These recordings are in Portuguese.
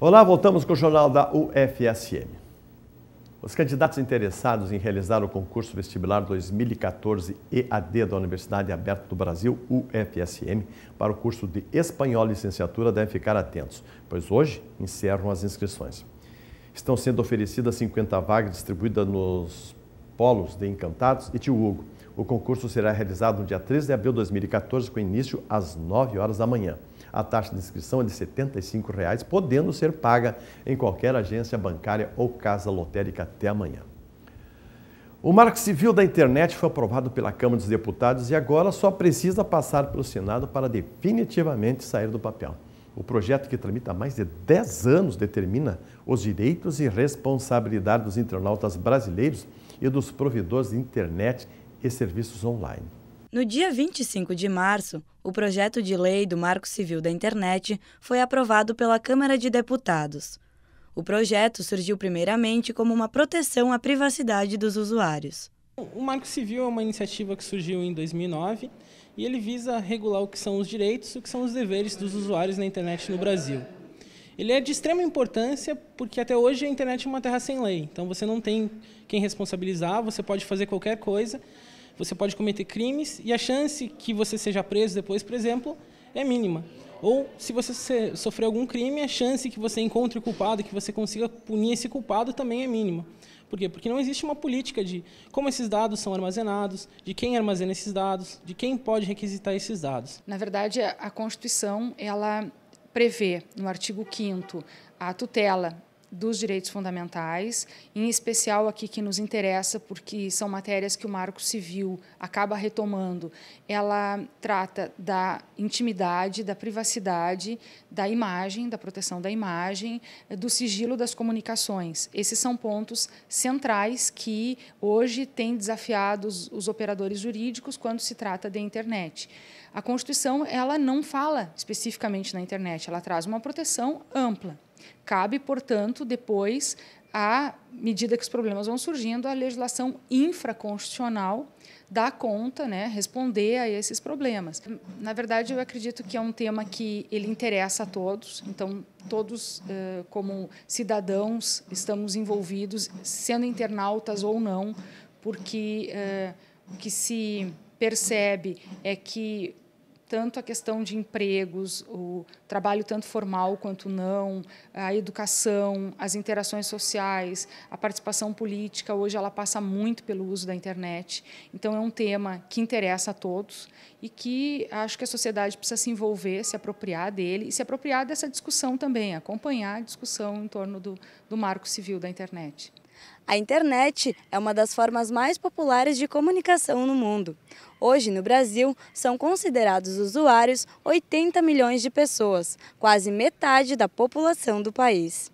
Olá, voltamos com o Jornal da UFSM. Os candidatos interessados em realizar o concurso vestibular 2014 EAD da Universidade Aberta do Brasil, UFSM, para o curso de Espanhol Licenciatura devem ficar atentos, pois hoje encerram as inscrições. Estão sendo oferecidas 50 vagas distribuídas nos polos de Encantados e Tio Hugo. O concurso será realizado no dia 13 de abril de 2014, com início às 9 horas da manhã. A taxa de inscrição é de R$ 75,00, reais, podendo ser paga em qualquer agência bancária ou casa lotérica até amanhã. O Marco Civil da Internet foi aprovado pela Câmara dos Deputados e agora só precisa passar pelo Senado para definitivamente sair do papel. O projeto, que tramita há mais de 10 anos, determina os direitos e responsabilidades dos internautas brasileiros e dos provedores de internet e serviços online. No dia 25 de março, o projeto de lei do Marco Civil da Internet foi aprovado pela Câmara de Deputados. O projeto surgiu primeiramente como uma proteção à privacidade dos usuários. O Marco Civil é uma iniciativa que surgiu em 2009 e ele visa regular o que são os direitos e o que são os deveres dos usuários na internet no Brasil. Ele é de extrema importância porque até hoje a internet é uma terra sem lei. Então você não tem quem responsabilizar, você pode fazer qualquer coisa, você pode cometer crimes e a chance que você seja preso depois, por exemplo, é mínima. Ou se você sofrer algum crime, a chance que você encontre o culpado, que você consiga punir esse culpado também é mínima. Por quê? Porque não existe uma política de como esses dados são armazenados, de quem armazena esses dados, de quem pode requisitar esses dados. Na verdade, a Constituição, ela prevê, no artigo 5 a tutela dos direitos fundamentais, em especial aqui que nos interessa, porque são matérias que o Marco Civil acaba retomando. Ela trata da intimidade, da privacidade, da imagem, da proteção da imagem, do sigilo das comunicações. Esses são pontos centrais que hoje têm desafiado os operadores jurídicos quando se trata de internet. A Constituição ela não fala especificamente na internet, ela traz uma proteção ampla. Cabe, portanto, depois, à medida que os problemas vão surgindo, a legislação infraconstitucional dar conta, né, responder a esses problemas. Na verdade, eu acredito que é um tema que ele interessa a todos. Então, todos, eh, como cidadãos, estamos envolvidos, sendo internautas ou não, porque eh, o que se percebe é que tanto a questão de empregos, o trabalho tanto formal quanto não, a educação, as interações sociais, a participação política, hoje ela passa muito pelo uso da internet. Então é um tema que interessa a todos e que acho que a sociedade precisa se envolver, se apropriar dele e se apropriar dessa discussão também, acompanhar a discussão em torno do, do marco civil da internet. A internet é uma das formas mais populares de comunicação no mundo. Hoje, no Brasil, são considerados usuários 80 milhões de pessoas, quase metade da população do país.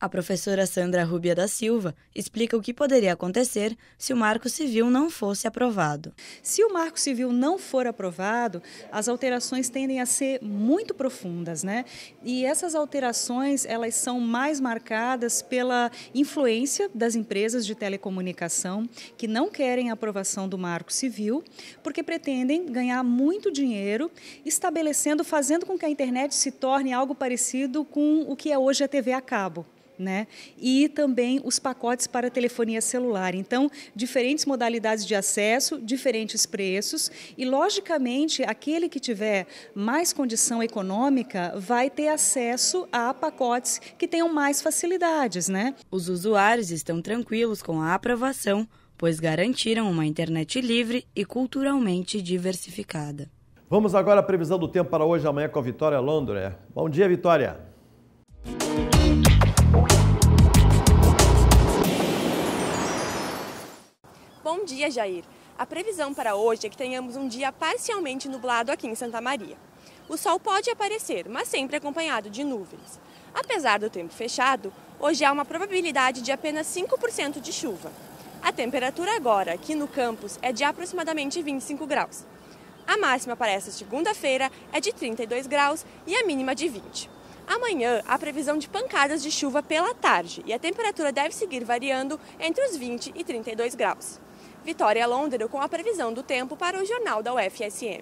A professora Sandra Rubia da Silva explica o que poderia acontecer se o Marco Civil não fosse aprovado. Se o Marco Civil não for aprovado, as alterações tendem a ser muito profundas, né? E essas alterações, elas são mais marcadas pela influência das empresas de telecomunicação que não querem a aprovação do Marco Civil, porque pretendem ganhar muito dinheiro estabelecendo, fazendo com que a internet se torne algo parecido com o que é hoje a TV a cabo né? E também os pacotes para telefonia celular. Então, diferentes modalidades de acesso, diferentes preços e, logicamente, aquele que tiver mais condição econômica vai ter acesso a pacotes que tenham mais facilidades, né? Os usuários estão tranquilos com a aprovação, pois garantiram uma internet livre e culturalmente diversificada. Vamos agora à previsão do tempo para hoje, amanhã com a Vitória Londres. Bom dia, Vitória. Bom dia, Jair. A previsão para hoje é que tenhamos um dia parcialmente nublado aqui em Santa Maria. O sol pode aparecer, mas sempre acompanhado de nuvens. Apesar do tempo fechado, hoje há uma probabilidade de apenas 5% de chuva. A temperatura agora aqui no campus é de aproximadamente 25 graus. A máxima para esta segunda-feira é de 32 graus e a mínima de 20. Amanhã, há previsão de pancadas de chuva pela tarde e a temperatura deve seguir variando entre os 20 e 32 graus. Vitória Londero com a previsão do tempo para o Jornal da UFSM.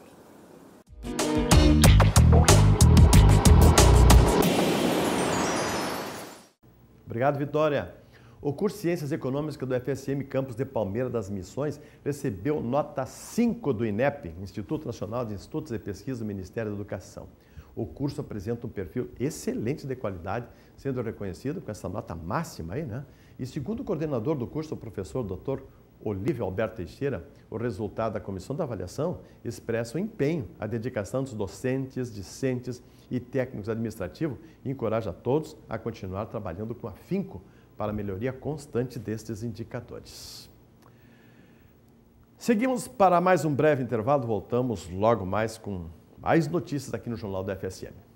Obrigado, Vitória. O curso Ciências Econômicas do FSM Campus de Palmeira das Missões recebeu nota 5 do INEP, Instituto Nacional de Institutos e Pesquisa do Ministério da Educação. O curso apresenta um perfil excelente de qualidade, sendo reconhecido com essa nota máxima aí, né? E segundo o coordenador do curso, o professor Dr. Olívio Alberto Teixeira, o resultado da comissão da avaliação expressa o empenho, a dedicação dos docentes, discentes e técnicos administrativos e encoraja a todos a continuar trabalhando com afinco para a melhoria constante destes indicadores. Seguimos para mais um breve intervalo, voltamos logo mais com mais notícias aqui no Jornal da FSM.